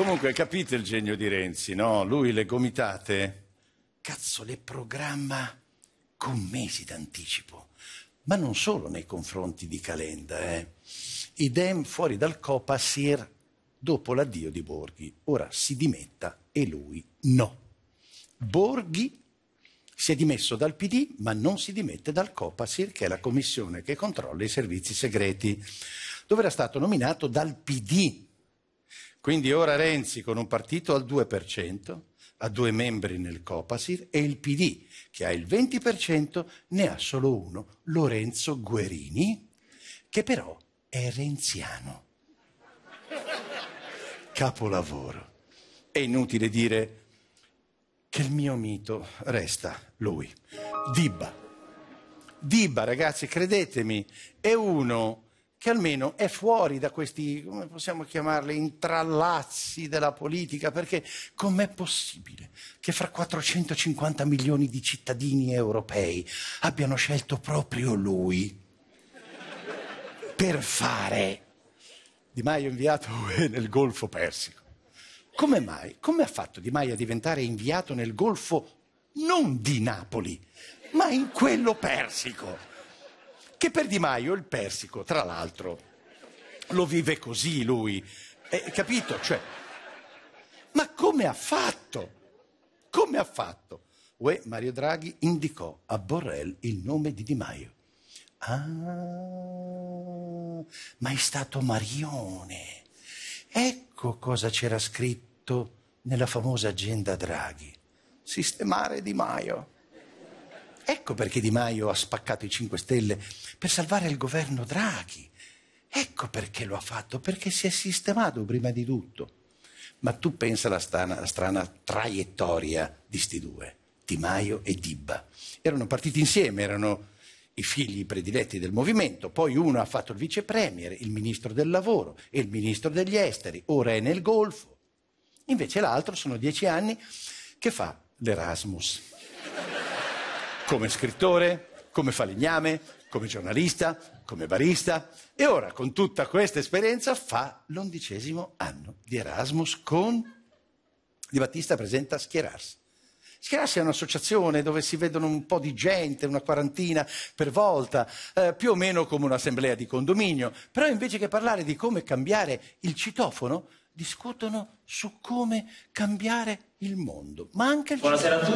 Comunque capite il genio di Renzi, no? Lui le gomitate, cazzo, le programma con mesi d'anticipo. Ma non solo nei confronti di Calenda, eh. Idem fuori dal Copasir dopo l'addio di Borghi. Ora si dimetta e lui no. Borghi si è dimesso dal PD ma non si dimette dal Copasir che è la commissione che controlla i servizi segreti dove era stato nominato dal PD quindi ora Renzi con un partito al 2%, ha due membri nel Copasir e il PD, che ha il 20%, ne ha solo uno, Lorenzo Guerini, che però è renziano. Capolavoro. È inutile dire che il mio mito resta lui, Dibba. Dibba, ragazzi, credetemi, è uno che almeno è fuori da questi, come possiamo chiamarli, intrallazzi della politica, perché com'è possibile che fra 450 milioni di cittadini europei abbiano scelto proprio lui per fare Di Maio inviato nel Golfo Persico? Come mai? Come ha fatto Di Maio a diventare inviato nel Golfo non di Napoli, ma in quello persico? che per Di Maio il persico, tra l'altro, lo vive così lui. Eh, capito? Cioè, ma come ha fatto? Come ha fatto? Uè, Mario Draghi indicò a Borrell il nome di Di Maio. Ah, ma è stato Marione. Ecco cosa c'era scritto nella famosa agenda Draghi. Sistemare Di Maio. Ecco perché Di Maio ha spaccato i 5 Stelle per salvare il governo Draghi. Ecco perché lo ha fatto, perché si è sistemato prima di tutto. Ma tu pensa alla strana, alla strana traiettoria di sti due, Di Maio e Dibba. Erano partiti insieme, erano i figli prediletti del movimento, poi uno ha fatto il vice premier, il ministro del lavoro e il ministro degli esteri, ora è nel Golfo. Invece l'altro sono dieci anni che fa l'Erasmus come scrittore, come falegname, come giornalista, come barista e ora con tutta questa esperienza fa l'undicesimo anno di Erasmus con Di Battista presenta Schierarsi. Schierarsi è un'associazione dove si vedono un po' di gente, una quarantina per volta, eh, più o meno come un'assemblea di condominio, però invece che parlare di come cambiare il citofono, discutono su come cambiare il mondo, ma anche il Buonasera a tutti.